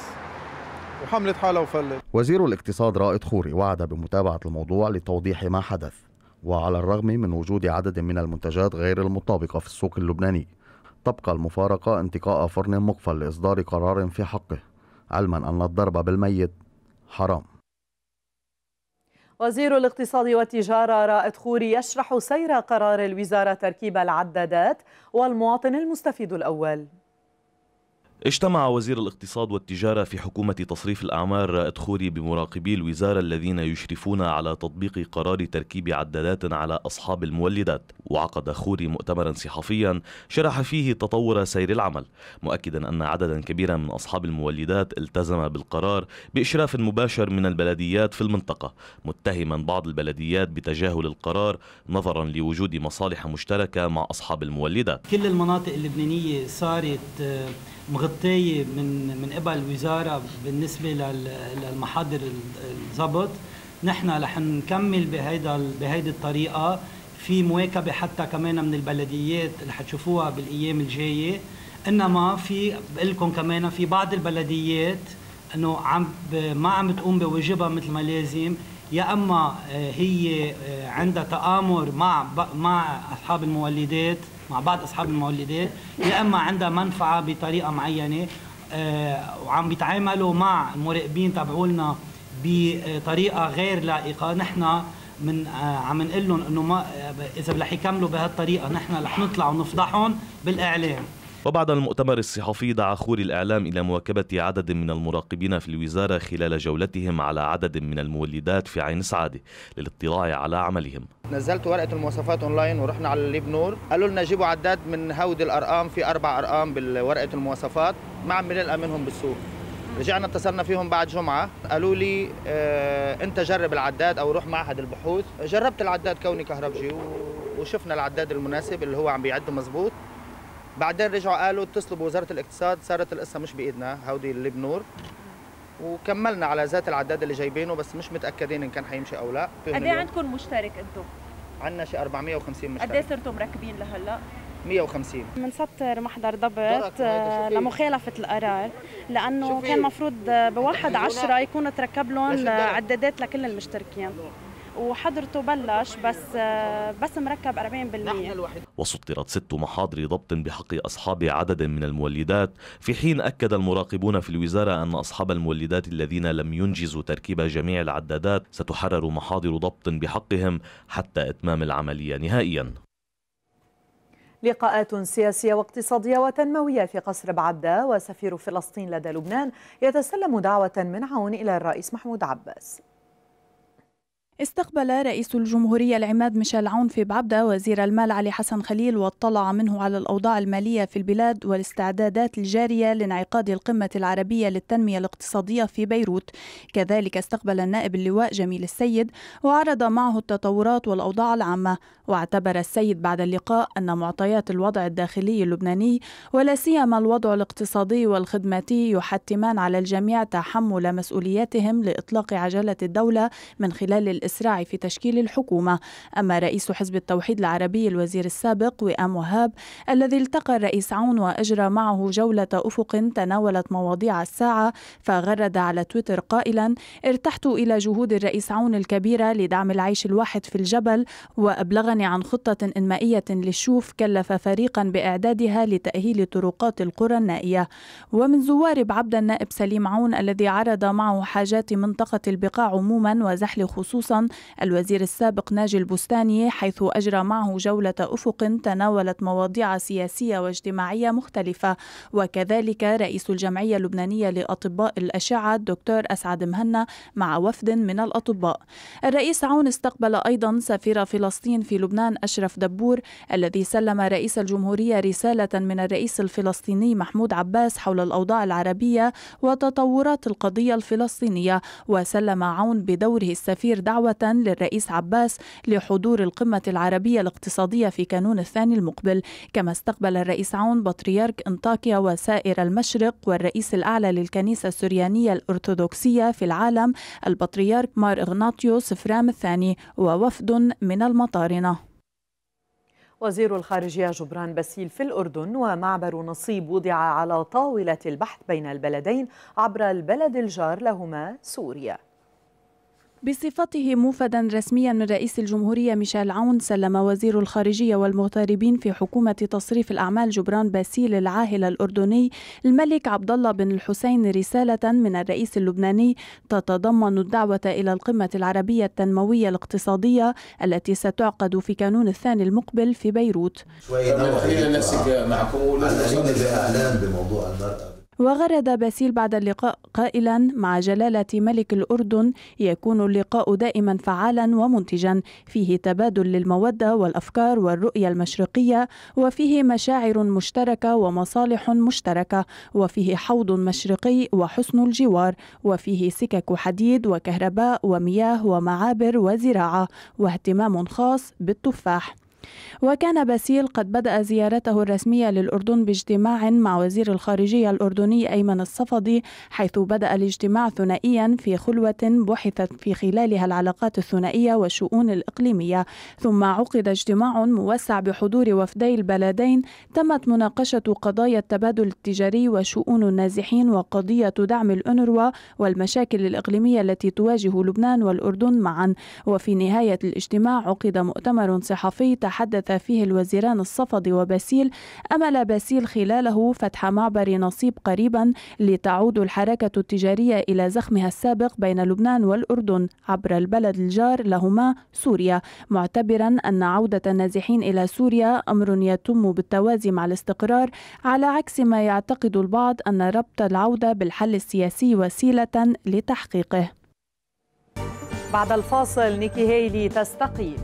وحملت حالها وفلت وزير الاقتصاد رائد خوري وعد بمتابعه الموضوع لتوضيح ما حدث وعلى الرغم من وجود عدد من المنتجات غير المطابقه في السوق اللبناني تبقى المفارقه انتقاء فرن مقفل لاصدار قرار في حقه علما ان الضرب بالميت حرام وزير الاقتصاد والتجارة رائد خوري يشرح سير قرار الوزارة تركيب العدادات والمواطن المستفيد الأول اجتمع وزير الاقتصاد والتجارة في حكومة تصريف الأعمار أدخوري بمراقبي الوزارة الذين يشرفون على تطبيق قرار تركيب عدادات على أصحاب المولدات وعقد خوري مؤتمرا صحفيا شرح فيه تطور سير العمل مؤكدا أن عددا كبيرا من أصحاب المولدات التزم بالقرار بإشراف مباشر من البلديات في المنطقة متهما بعض البلديات بتجاهل القرار نظرا لوجود مصالح مشتركة مع أصحاب المولدات كل المناطق اللبنانية صارت آه، مغ... ضبطية من من قبل الوزارة بالنسبة للمحاضر الضبط نحن رح نكمل بهيدا بهيدي الطريقة في مواكبة حتى كمان من البلديات اللي حتشوفوها بالأيام الجاية إنما في بقول لكم كمان في بعض البلديات إنه عم ما عم تقوم بواجبها مثل ما لازم يا اما آه، هي آه، عندها تآمر مع مع اصحاب المولدات مع بعض اصحاب المولدات يا اما عندها منفعه بطريقه معينه آه، وعم بيتعاملوا مع المراقبين تبعولنا بطريقه غير لائقه نحن من آه، عم نقول لهم انه ما آه، اذا رح يكملوا بهالطريقه نحن رح نطلع ونفضحهم بالاعلام وبعد المؤتمر الصحفي دعا خوري الإعلام إلى مواكبة عدد من المراقبين في الوزارة خلال جولتهم على عدد من المولدات في عين سعادة للاطلاع على عملهم نزلت ورقة المواصفات أونلاين ورحنا على الليب نور قالوا لنا جيبوا عداد من هودي الأرقام في أربع أرقام بالورقة المواصفات ما عم نلقى منهم بالسوق رجعنا اتصلنا فيهم بعد جمعة قالوا لي اه أنت جرب العداد أو روح معهد البحوث جربت العداد كوني كهربجي وشفنا العداد المناسب اللي هو عم بيعد مزبوط بعدين رجعوا قالوا اتصلوا بوزاره الاقتصاد صارت القصه مش بايدنا هودي اللي بنور وكملنا على ذات العداد اللي جايبينه بس مش متاكدين ان كان حيمشي او لا قد ايه عندكم مشترك انتم؟ عندنا شي 450 مشترك قد ايه صرتوا مركبين لهلا؟ 150 بنسطر محضر ضبط آه، لمخالفه القرار لانه كان مفروض آه، بواحد عشرة يكون تركب لهم آه، عدادات لكل المشتركين وحضرته بلش بس آه، بس مركب 40% وسطرت ست محاضر ضبط بحق أصحاب عدد من المولدات في حين أكد المراقبون في الوزارة أن أصحاب المولدات الذين لم ينجزوا تركيب جميع العدادات ستحرر محاضر ضبط بحقهم حتى إتمام العملية نهائيا لقاءات سياسية واقتصادية وتنموية في قصر بعدة وسفير فلسطين لدى لبنان يتسلم دعوة من عون إلى الرئيس محمود عباس استقبل رئيس الجمهورية العماد ميشيل عون في بعبدة وزير المال علي حسن خليل واطلع منه على الأوضاع المالية في البلاد والاستعدادات الجارية لانعقاد القمة العربية للتنمية الاقتصادية في بيروت كذلك استقبل النائب اللواء جميل السيد وعرض معه التطورات والأوضاع العامة واعتبر السيد بعد اللقاء أن معطيات الوضع الداخلي اللبناني ولا سيما الوضع الاقتصادي والخدماتي يحتمان على الجميع تحمل مسؤولياتهم لإطلاق عجلة الدولة من خلال الإسراع في تشكيل الحكومة أما رئيس حزب التوحيد العربي الوزير السابق وئام وهاب الذي التقى الرئيس عون وأجرى معه جولة أفق تناولت مواضيع الساعة فغرد على تويتر قائلا ارتحت إلى جهود الرئيس عون الكبيرة لدعم العيش الواحد في الجبل وأبلغني عن خطة إنمائية للشوف كلف فريقا بإعدادها لتأهيل طرقات القرى النائية ومن زوار عبد النائب سليم عون الذي عرض معه حاجات منطقة البقاع عموما وزحل خصوصا الوزير السابق ناجي البستاني حيث أجرى معه جولة أفق تناولت مواضيع سياسية واجتماعية مختلفة وكذلك رئيس الجمعية اللبنانية لأطباء الأشعة الدكتور أسعد مهنا مع وفد من الأطباء الرئيس عون استقبل أيضا سفير فلسطين في لبنان أشرف دبور الذي سلم رئيس الجمهورية رسالة من الرئيس الفلسطيني محمود عباس حول الأوضاع العربية وتطورات القضية الفلسطينية وسلم عون بدوره السفير دعوة دعوة للرئيس عباس لحضور القمة العربية الاقتصادية في كانون الثاني المقبل كما استقبل الرئيس عون بطريرك انطاكيا وسائر المشرق والرئيس الأعلى للكنيسة السريانية الأرثوذكسية في العالم البطريرك مار إغناطيوس فرام الثاني ووفد من المطارنة وزير الخارجية جبران باسيل في الأردن ومعبر نصيب وضع على طاولة البحث بين البلدين عبر البلد الجار لهما سوريا بصفته موفدا رسميا من رئيس الجمهورية ميشيل عون سلم وزير الخارجية والمغتربين في حكومة تصريف الأعمال جبران باسيل العاهل الأردني الملك عبد الله بن الحسين رسالة من الرئيس اللبناني تتضمن الدعوة إلى القمة العربية التنموية الاقتصادية التي ستعقد في كانون الثاني المقبل في بيروت. خلينا نمسك معكم بموضوع المرأة. وغرد باسيل بعد اللقاء قائلا مع جلالة ملك الأردن يكون اللقاء دائما فعالا ومنتجا فيه تبادل للمودة والأفكار والرؤية المشرقية وفيه مشاعر مشتركة ومصالح مشتركة وفيه حوض مشرقي وحسن الجوار وفيه سكك حديد وكهرباء ومياه ومعابر وزراعة واهتمام خاص بالتفاح وكان باسيل قد بدأ زيارته الرسمية للأردن باجتماع مع وزير الخارجية الأردني أيمن الصفدي حيث بدأ الاجتماع ثنائيا في خلوة بحثت في خلالها العلاقات الثنائية والشؤون الإقليمية ثم عقد اجتماع موسع بحضور وفدي البلدين تمت مناقشة قضايا التبادل التجاري وشؤون النازحين وقضية دعم الأنروا والمشاكل الإقليمية التي تواجه لبنان والأردن معا وفي نهاية الاجتماع عقد مؤتمر صحفي تحدث فيه الوزيران الصفدي وباسيل أمل باسيل خلاله فتح معبر نصيب قريبا لتعود الحركة التجارية إلى زخمها السابق بين لبنان والأردن عبر البلد الجار لهما سوريا معتبرا أن عودة النازحين إلى سوريا أمر يتم بالتوازي مع الاستقرار على عكس ما يعتقد البعض أن ربط العودة بالحل السياسي وسيلة لتحقيقه بعد الفاصل نيكي هيلي تستقيل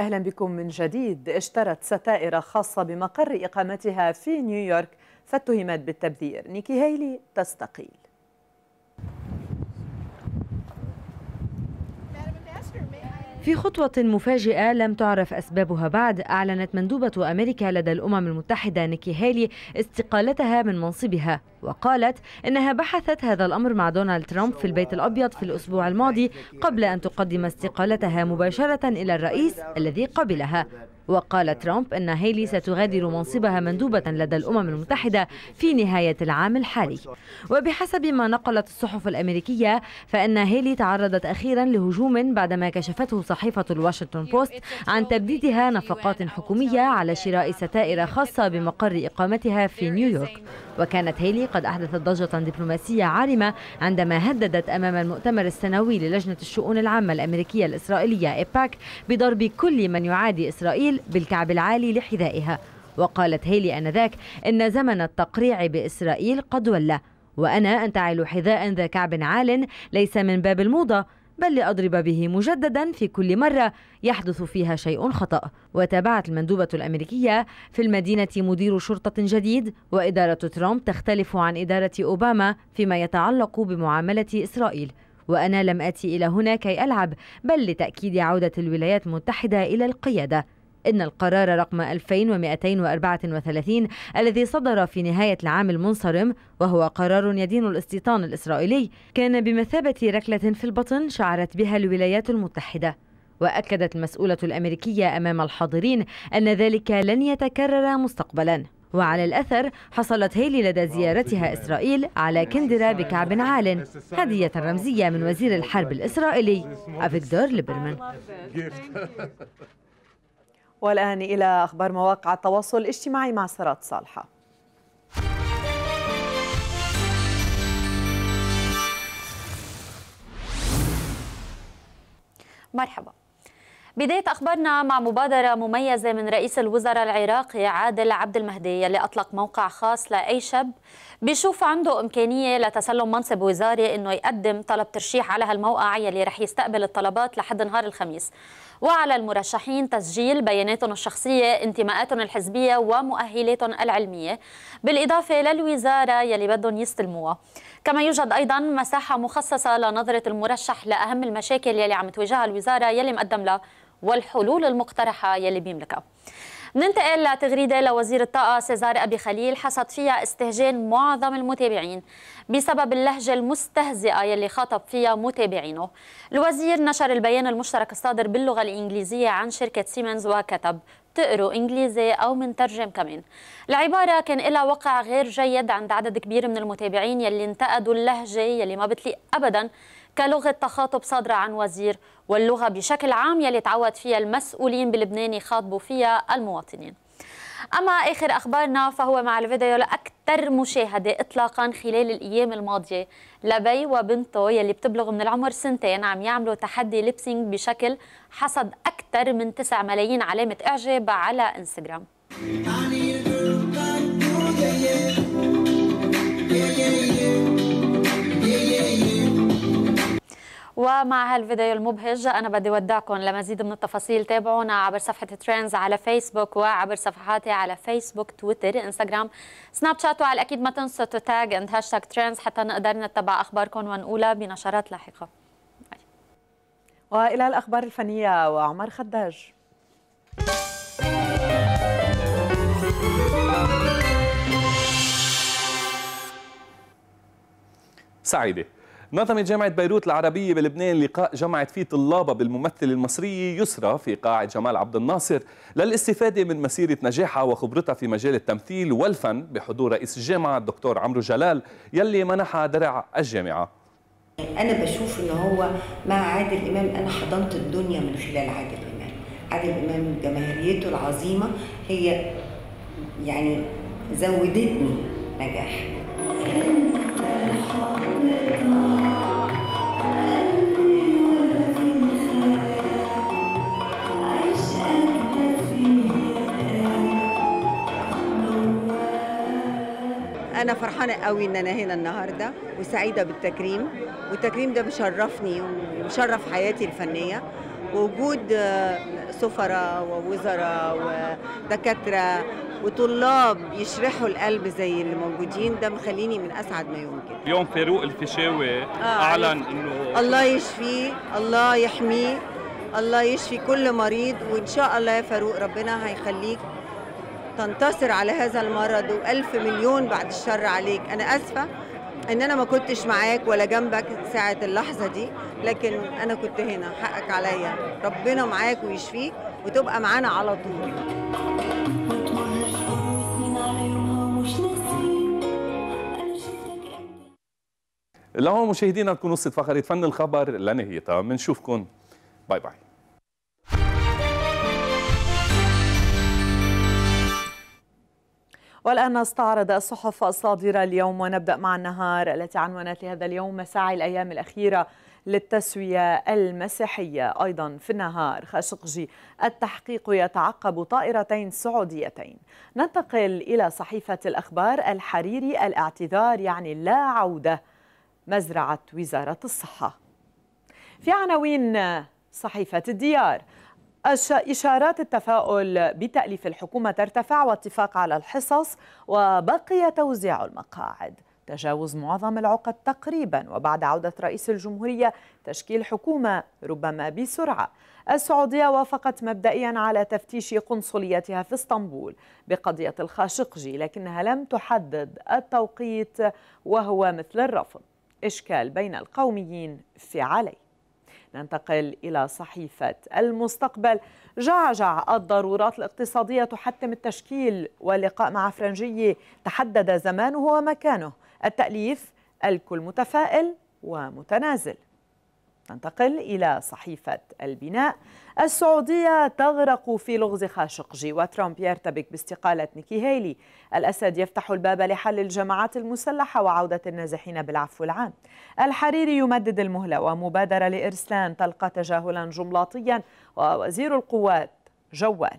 أهلا بكم من جديد اشترت ستائر خاصة بمقر إقامتها في نيويورك فاتهمت بالتبذير نيكي هيلي تستقيل في خطوة مفاجئة لم تعرف أسبابها بعد أعلنت مندوبة أمريكا لدى الأمم المتحدة نيكي هالي استقالتها من منصبها وقالت إنها بحثت هذا الأمر مع دونالد ترامب في البيت الأبيض في الأسبوع الماضي قبل أن تقدم استقالتها مباشرة إلى الرئيس الذي قبلها وقال ترامب أن هيلي ستغادر منصبها مندوبة لدى الأمم المتحدة في نهاية العام الحالي وبحسب ما نقلت الصحف الأمريكية فإن هيلي تعرضت أخيرا لهجوم بعدما كشفته صحيفة الواشنطن بوست عن تبديدها نفقات حكومية على شراء ستائر خاصة بمقر إقامتها في نيويورك وكانت هيلي قد أحدثت ضجة دبلوماسية عارمة عندما هددت أمام المؤتمر السنوي للجنة الشؤون العامة الأمريكية الإسرائيلية إيباك بضرب كل من يعادي إسرائيل الرجل بالكعب العالي لحذائها وقالت هيلي آنذاك إن زمن التقريع بإسرائيل قد ولى وأنا انتعل حذاء ذا كعب عال ليس من باب الموضة بل لأضرب به مجددا في كل مرة يحدث فيها شيء خطأ وتابعت المندوبة الأمريكية في المدينة مدير شرطة جديد وإدارة ترامب تختلف عن إدارة أوباما فيما يتعلق بمعاملة إسرائيل وأنا لم أتي إلى هنا كي ألعب بل لتأكيد عودة الولايات المتحدة إلى القيادة أن القرار رقم 2234 الذي صدر في نهاية العام المنصرم وهو قرار يدين الاستيطان الإسرائيلي كان بمثابة ركلة في البطن شعرت بها الولايات المتحدة وأكدت المسؤولة الأمريكية أمام الحاضرين أن ذلك لن يتكرر مستقبلاً وعلى الأثر حصلت هيلي لدى زيارتها إسرائيل على كندرة بكعب عال هدية رمزية من وزير الحرب الإسرائيلي أفيكدور ليبرمان والآن إلى أخبار مواقع التواصل الاجتماعي مع سرات صالحة مرحبا بداية أخبارنا مع مبادرة مميزة من رئيس الوزراء العراقي عادل عبد المهدي يلي أطلق موقع خاص لأي شاب بيشوف عنده إمكانية لتسلم منصب وزاري إنه يقدم طلب ترشيح على هالموقع يلي رح يستقبل الطلبات لحد نهار الخميس وعلى المرشحين تسجيل بياناتهم الشخصية انتماءاتهم الحزبية ومؤهلاتهم العلمية بالإضافة للوزارة يلي بدهم يستلموها كما يوجد أيضا مساحة مخصصة لنظرة المرشح لأهم المشاكل يلي عم تواجهها الوزارة يلي مقدم لها والحلول المقترحة يلي بيملكها ننتقل لتغريدة لوزير الطاقة سيزار أبي خليل حصد فيها استهجان معظم المتابعين بسبب اللهجة المستهزئة يلي خاطب فيها متابعينه الوزير نشر البيان المشترك الصادر باللغة الإنجليزية عن شركة سيمنز وكتب تقروا انجليزي او منترجم كمان العباره كان لها وقع غير جيد عند عدد كبير من المتابعين يلي انتقدوا اللهجه يلي ما بتليق ابدا كلغة تخاطب صادرة عن وزير واللغة بشكل عام يلي تعود فيها المسؤولين بلبنان يخاطبوا فيها المواطنين أما آخر أخبارنا فهو مع الفيديو الأكثر مشاهدة إطلاقا خلال الأيام الماضية لبي وبنته يلي بتبلغ من العمر سنتين عم يعملوا تحدي ليبسينج بشكل حصد أكثر من 9 ملايين علامة إعجاب على إنستغرام ومع هالفيديو المبهج أنا بدي ودعكم لمزيد من التفاصيل تابعونا عبر صفحة ترينز على فيسبوك وعبر صفحاتي على فيسبوك تويتر انستغرام سناب شات وعلى الأكيد ما تنسوا تاغ اند هاشتاج ترينز حتى نقدر نتبع أخباركم ونقولها بنشرات لاحقة وإلى الأخبار الفنية وعمر خداج سعيده نظمت جامعة بيروت العربية بلبنان لقاء جمعت فيه طلابها بالممثلة المصرية يسرى في قاعة جمال عبد الناصر للاستفادة من مسيرة نجاحها وخبرتها في مجال التمثيل والفن بحضور رئيس الجامعة الدكتور عمرو جلال يلي منحها درع الجامعة أنا بشوف إن هو مع عادل إمام أنا حضنت الدنيا من خلال عادل إمام عادل إمام جماهيريته العظيمة هي يعني زودتني نجاح انا فرحانه قوي ان انا هنا النهارده وسعيده بالتكريم والتكريم ده بيشرفني ومشرف حياتي الفنيه ووجود آه، سفراء ووزراء ودكاتره وطلاب يشرحوا القلب زي اللي موجودين ده مخليني من اسعد ما يمكن اليوم فاروق الفيشاوي آه اعلن انه الله يشفيه الله يحميه الله يشفي كل مريض وان شاء الله يا فاروق ربنا هيخليك تنتصر على هذا المرض والف مليون بعد الشر عليك انا اسفه ان انا ما كنتش معاك ولا جنبك ساعه اللحظه دي لكن انا كنت هنا حقك عليا ربنا معاك ويشفيك وتبقى معانا على طول اللهم مشاهدينا تكون وصلت فقره فن الخبر لنهايتها بنشوفكم باي باي والآن نستعرض الصحف الصادرة اليوم ونبدأ مع النهار التي عنونت لهذا اليوم مساعي الأيام الأخيرة للتسوية المسيحية أيضا في النهار خاشقجي التحقيق يتعقب طائرتين سعوديتين ننتقل إلى صحيفة الأخبار الحريري الاعتذار يعني لا عودة مزرعة وزارة الصحة في عناوين صحيفة الديار إشارات التفاؤل بتأليف الحكومة ترتفع واتفاق على الحصص وبقي توزيع المقاعد تجاوز معظم العقد تقريبا وبعد عودة رئيس الجمهورية تشكيل حكومة ربما بسرعة السعودية وافقت مبدئيا على تفتيش قنصليتها في اسطنبول بقضية الخاشقجي لكنها لم تحدد التوقيت وهو مثل الرفض إشكال بين القوميين في عليه ننتقل إلى صحيفة المستقبل جعجع الضرورات الاقتصادية تحتم التشكيل ولقاء مع فرنجية تحدد زمانه ومكانه التأليف الكل متفائل ومتنازل ننتقل إلى صحيفة البناء السعودية تغرق في لغز خاشقجي وترامب يرتبك باستقالة نيكي هيلي الأسد يفتح الباب لحل الجماعات المسلحة وعودة النازحين بالعفو العام الحريري يمدد المهلة ومبادرة لإرسلان تلقى تجاهلا جملاطيا ووزير القوات جوال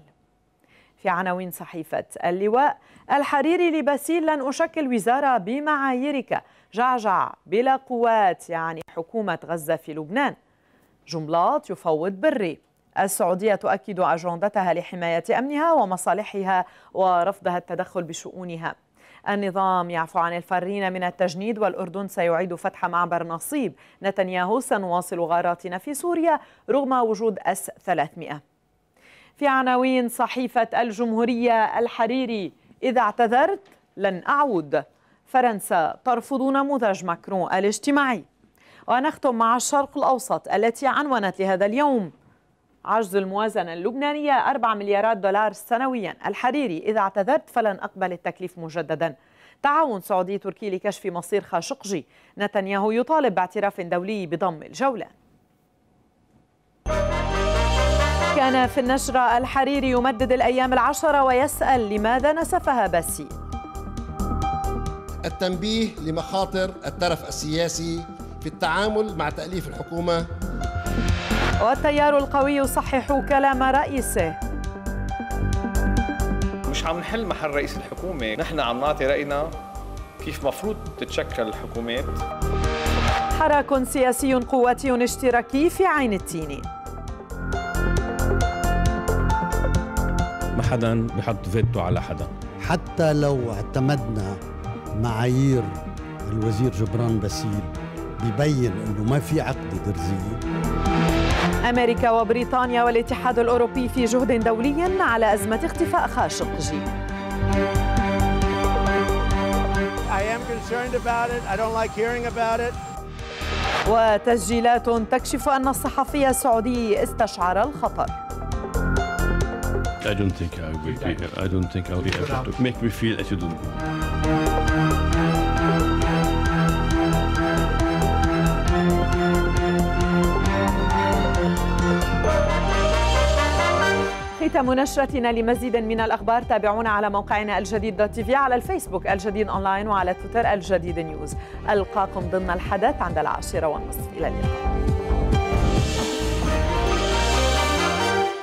في عناوين صحيفة اللواء الحريري لباسيل لن أشكل وزارة بمعاييرك جعجع بلا قوات يعني حكومة غزة في لبنان جملات يفوض بري السعودية تؤكد أجندتها لحماية أمنها ومصالحها ورفضها التدخل بشؤونها النظام يعفو عن الفارين من التجنيد والأردن سيعيد فتح معبر نصيب نتنياهو سنواصل غاراتنا في سوريا رغم وجود أس 300 في عناوين صحيفة الجمهورية الحريري إذا اعتذرت لن أعود فرنسا ترفض نموذج ماكرون الاجتماعي ونختم مع الشرق الأوسط التي عنونت لهذا اليوم عجز الموازنة اللبنانية 4 مليارات دولار سنويا الحريري إذا اعتذرت فلن أقبل التكليف مجددا تعاون سعودي تركي لكشف مصير خاشقجي نتنياهو يطالب باعتراف دولي بضم الجولان كان في النشرة الحريري يمدد الأيام العشرة ويسأل لماذا نسفها بسي التنبيه لمخاطر الترف السياسي في التعامل مع تأليف الحكومة والتيار القوي يصحح كلام رئيسه مش عم نحل محل رئيس الحكومة نحن عم نعطي رأينا كيف مفروض تتشكل الحكومات حراك سياسي قوتي اشتراكي في عين التيني حدا بحط فيتو على حدا حتى لو اعتمدنا معايير الوزير جبران باسيل ببين انه ما في عقده درزيه امريكا وبريطانيا والاتحاد الاوروبي في جهد دولي على ازمه اختفاء خاشقجي I am concerned about it. I don't like hearing about it. وتسجيلات تكشف أن الصحفي السعودي استشعر الخطر I don't think I will be. I don't think I will be able to make me feel as you do. ختام نشرتنا لمزيد من الأخبار تابعونا على موقعنا الجديد دوت تي في على الفيسبوك الجديد أونلاين وعلى تويتر الجديد نيوز ألقاكم ضمن الحدث عند العاشرة والنصف إلى اللقاء